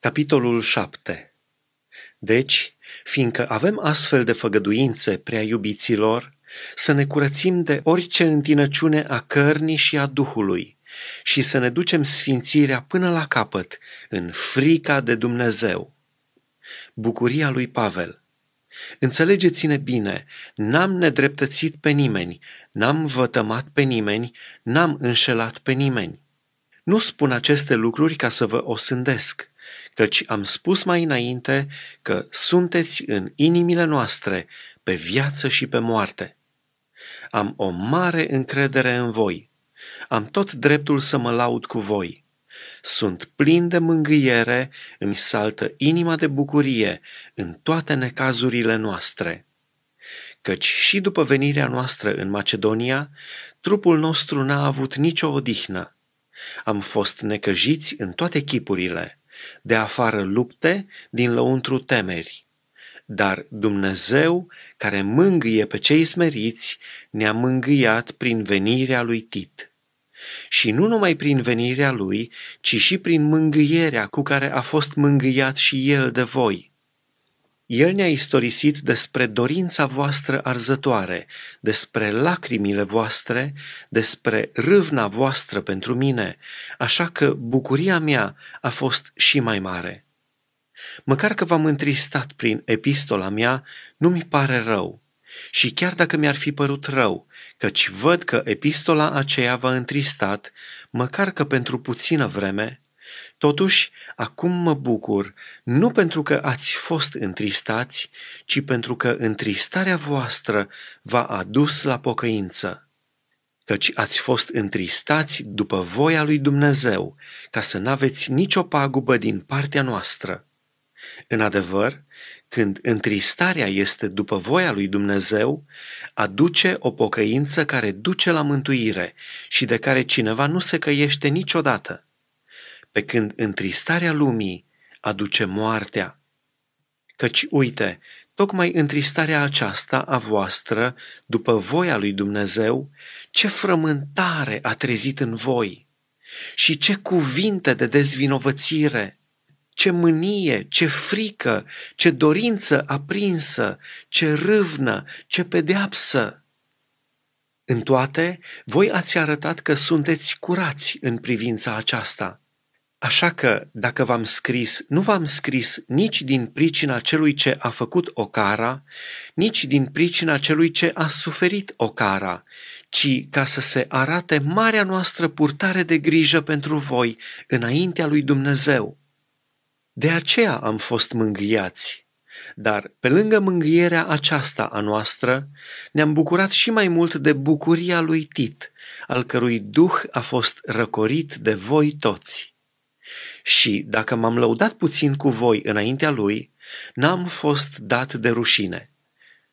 Capitolul 7 Deci, fiindcă avem astfel de făgăduințe, prea iubiților, să ne curățim de orice întinăciune a cărnii și a Duhului și să ne ducem sfințirea până la capăt, în frica de Dumnezeu. Bucuria lui Pavel Înțelegeți-ne bine, n-am nedreptățit pe nimeni, n-am vătămat pe nimeni, n-am înșelat pe nimeni. Nu spun aceste lucruri ca să vă osândesc, căci am spus mai înainte că sunteți în inimile noastre pe viață și pe moarte. Am o mare încredere în voi. Am tot dreptul să mă laud cu voi. Sunt plin de mângâiere, îmi saltă inima de bucurie în toate necazurile noastre. Căci și după venirea noastră în Macedonia, trupul nostru n-a avut nicio odihnă. Am fost necăjiți în toate chipurile – de afară lupte, din lăuntru temeri. Dar Dumnezeu, care mângâie pe cei smeriți, ne-a mângâiat prin venirea lui Tit. Și nu numai prin venirea lui, ci și prin mângâierea cu care a fost mângâiat și el de voi. El ne-a istorisit despre dorința voastră arzătoare, despre lacrimile voastre, despre râvna voastră pentru mine, așa că bucuria mea a fost și mai mare. Măcar că v-am întristat prin epistola mea, nu mi pare rău. Și chiar dacă mi-ar fi părut rău, căci văd că epistola aceea v-a întristat, măcar că pentru puțină vreme, Totuși, acum mă bucur, nu pentru că ați fost întristați, ci pentru că întristarea voastră v-a adus la pocăință. Căci ați fost întristați după voia lui Dumnezeu, ca să n-aveți nicio pagubă din partea noastră. În adevăr, când întristarea este după voia lui Dumnezeu, aduce o pocăință care duce la mântuire și de care cineva nu se căiește niciodată pe când întristarea lumii aduce moartea. Căci, uite, tocmai întristarea aceasta a voastră, după voia lui Dumnezeu, ce frământare a trezit în voi și ce cuvinte de dezvinovățire, ce mânie, ce frică, ce dorință aprinsă, ce râvnă, ce pedeapsă. În toate, voi ați arătat că sunteți curați în privința aceasta Așa că, dacă v-am scris, nu v-am scris nici din pricina celui ce a făcut o cara, nici din pricina celui ce a suferit o cara, ci ca să se arate marea noastră purtare de grijă pentru voi înaintea lui Dumnezeu. De aceea am fost mângâiați. Dar, pe lângă mângâierea aceasta a noastră, ne-am bucurat și mai mult de bucuria lui Tit, al cărui duh a fost răcorit de voi toți. Și dacă m-am lăudat puțin cu voi înaintea lui, n-am fost dat de rușine,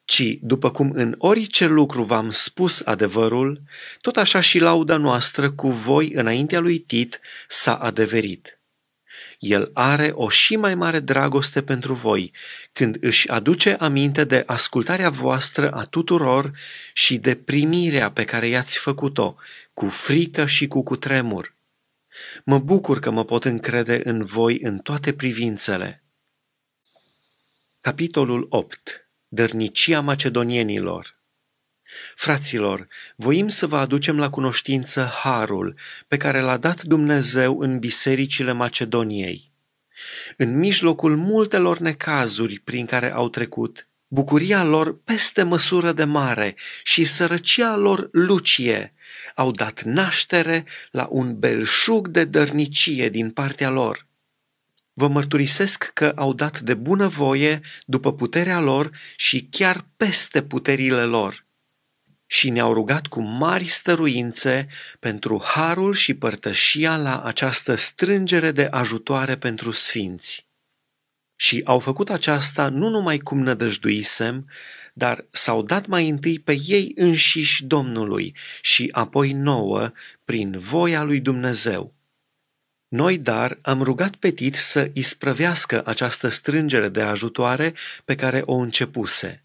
ci, după cum în orice lucru v-am spus adevărul, tot așa și lauda noastră cu voi înaintea lui Tit s-a adeverit. El are o și mai mare dragoste pentru voi, când își aduce aminte de ascultarea voastră a tuturor și de primirea pe care i-ați făcut-o, cu frică și cu cutremur, Mă bucur că mă pot încrede în voi în toate privințele. Capitolul 8. Dărnicia macedonienilor Fraților, voim să vă aducem la cunoștință harul pe care l-a dat Dumnezeu în bisericile Macedoniei. În mijlocul multelor necazuri prin care au trecut, bucuria lor peste măsură de mare și sărăcia lor lucie au dat naștere la un belșug de dărnicie din partea lor. Vă mărturisesc că au dat de bună voie, după puterea lor și chiar peste puterile lor. Și ne-au rugat cu mari stăruințe pentru harul și părtășia la această strângere de ajutoare pentru sfinți. Și au făcut aceasta nu numai cum nădăjduisem, dar s-au dat mai întâi pe ei înșiși Domnului și apoi nouă, prin voia lui Dumnezeu. Noi, dar, am rugat pe Tit să isprăvească această strângere de ajutoare pe care o începuse.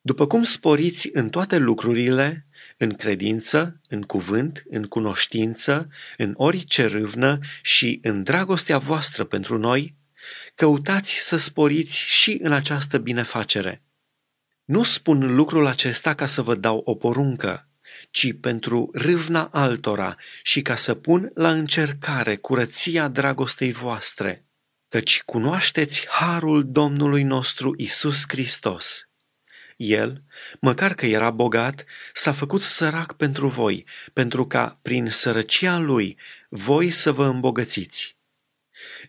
După cum sporiți în toate lucrurile, în credință, în cuvânt, în cunoștință, în orice râvnă și în dragostea voastră pentru noi, Căutați să sporiți și în această binefacere. Nu spun lucrul acesta ca să vă dau o poruncă, ci pentru râvna altora și ca să pun la încercare curăția dragostei voastre, căci cunoașteți harul Domnului nostru Isus Hristos. El, măcar că era bogat, s-a făcut sărac pentru voi, pentru ca, prin sărăcia lui, voi să vă îmbogățiți.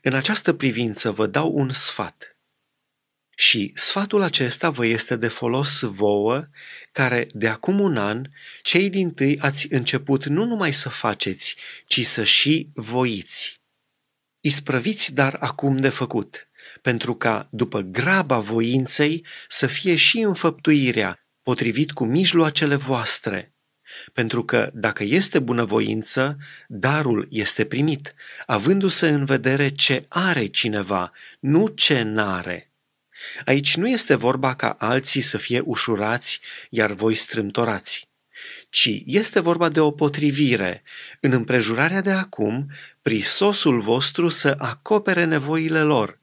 În această privință vă dau un sfat. Și sfatul acesta vă este de folos vouă, care de acum un an, cei din tâi ați început nu numai să faceți, ci să și voiți. Isprăviți dar acum de făcut, pentru ca, după graba voinței, să fie și înfăptuirea, potrivit cu mijloacele voastre, pentru că dacă este bunăvoință, darul este primit, avându-se în vedere ce are cineva, nu ce n-are. Aici nu este vorba ca alții să fie ușurați, iar voi strâmtorați, ci este vorba de o potrivire, în împrejurarea de acum, prisosul vostru să acopere nevoile lor,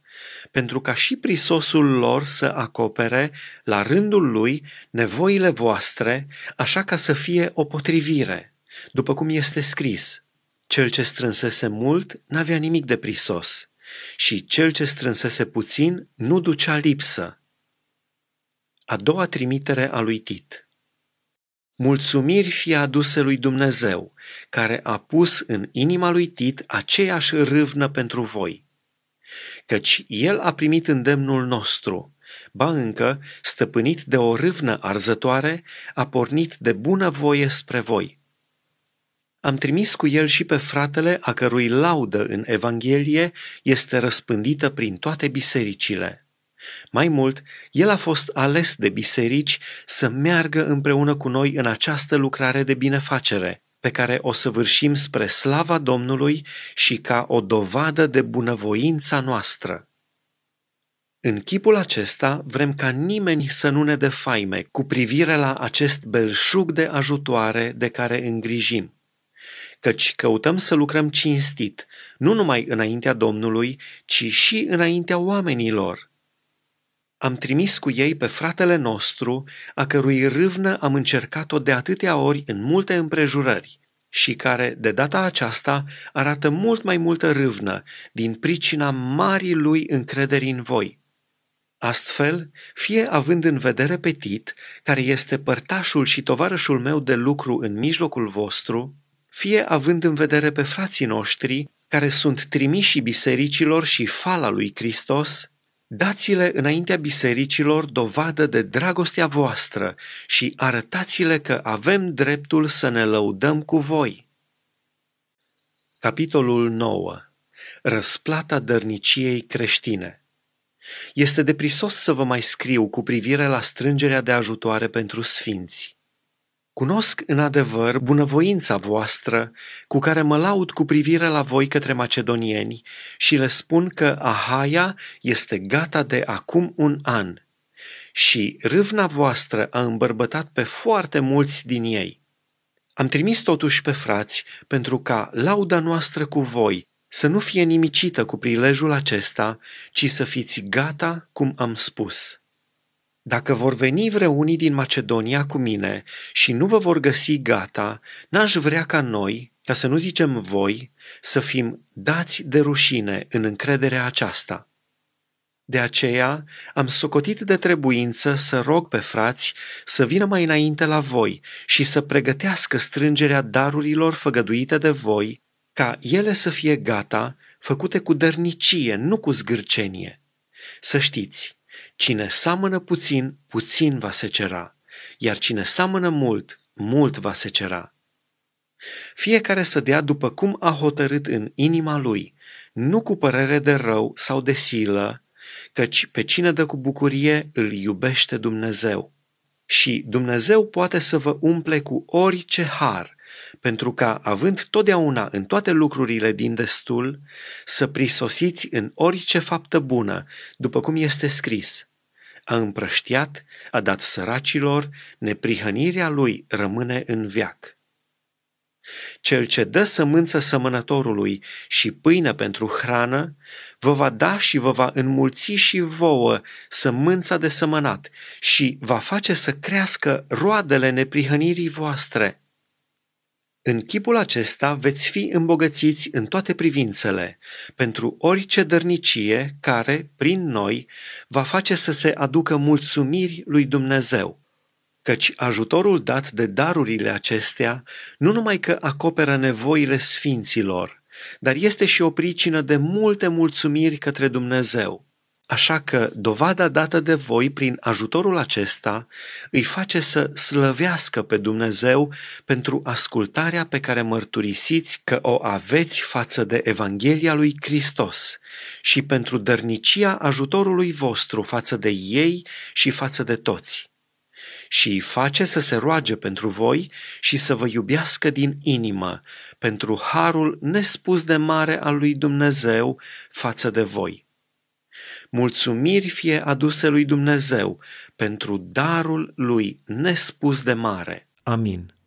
pentru ca și prisosul lor să acopere, la rândul lui, nevoile voastre, așa ca să fie o potrivire, după cum este scris. Cel ce strânsese mult n-avea nimic de prisos și cel ce strânsese puțin nu ducea lipsă. A doua trimitere a lui Tit – Mulțumiri fie aduse lui Dumnezeu, care a pus în inima lui Tit aceeași râvnă pentru voi căci el a primit îndemnul nostru. Ba încă, stăpânit de o râvnă arzătoare, a pornit de bună voie spre voi. Am trimis cu el și pe fratele a cărui laudă în Evanghelie este răspândită prin toate bisericile. Mai mult, el a fost ales de biserici să meargă împreună cu noi în această lucrare de binefacere, pe care o săvârșim spre slava Domnului și ca o dovadă de bunăvoința noastră. În chipul acesta vrem ca nimeni să nu ne defaime cu privire la acest belșug de ajutoare de care îngrijim căci căutăm să lucrăm cinstit, nu numai înaintea Domnului, ci și înaintea oamenilor. Am trimis cu ei pe fratele nostru, a cărui râvnă am încercat-o de atâtea ori în multe împrejurări și care, de data aceasta, arată mult mai multă râvnă din pricina marii lui încrederi în voi. Astfel, fie având în vedere pe Tit, care este părtașul și tovarășul meu de lucru în mijlocul vostru, fie având în vedere pe frații noștri, care sunt trimiși bisericilor și fala lui Hristos, Dați-le înaintea bisericilor dovadă de dragostea voastră și arătați-le că avem dreptul să ne lăudăm cu voi. Capitolul 9. Răsplata dărniciei creștine Este deprisos să vă mai scriu cu privire la strângerea de ajutoare pentru sfinți. Cunosc în adevăr bunăvoința voastră cu care mă laud cu privire la voi către macedonieni și le spun că Ahaia este gata de acum un an și râvna voastră a îmbărbătat pe foarte mulți din ei. Am trimis totuși pe frați pentru ca lauda noastră cu voi să nu fie nimicită cu prilejul acesta, ci să fiți gata cum am spus. Dacă vor veni vreunii din Macedonia cu mine și nu vă vor găsi gata, n-aș vrea ca noi, ca să nu zicem voi, să fim dați de rușine în încrederea aceasta. De aceea am socotit de trebuință să rog pe frați să vină mai înainte la voi și să pregătească strângerea darurilor făgăduite de voi, ca ele să fie gata, făcute cu dărnicie, nu cu zgârcenie. Să știți, Cine seamănă puțin, puțin va secera, iar cine seamănă mult, mult va secera. Fiecare să dea după cum a hotărât în inima lui, nu cu părere de rău sau de silă, căci pe cine dă cu bucurie îl iubește Dumnezeu. Și Dumnezeu poate să vă umple cu orice har, pentru ca, având totdeauna în toate lucrurile din destul, să prisosiți în orice faptă bună, după cum este scris a împrăștiat, a dat săracilor, neprihănirea lui rămâne în veac. Cel ce dă sămânță sămănătorului și pâine pentru hrană, vă va da și vă va înmulți și vouă sămânța de sămănat și va face să crească roadele neprihănirii voastre. În chipul acesta veți fi îmbogățiți în toate privințele, pentru orice dărnicie care, prin noi, va face să se aducă mulțumiri lui Dumnezeu. Căci ajutorul dat de darurile acestea nu numai că acoperă nevoile sfinților, dar este și o pricină de multe mulțumiri către Dumnezeu Așa că dovada dată de voi prin ajutorul acesta îi face să slăvească pe Dumnezeu pentru ascultarea pe care mărturisiți că o aveți față de Evanghelia lui Hristos și pentru dărnicia ajutorului vostru față de ei și față de toți. Și îi face să se roage pentru voi și să vă iubească din inimă pentru harul nespus de mare al lui Dumnezeu față de voi mulțumiri fie aduse lui Dumnezeu pentru darul lui nespus de mare. Amin.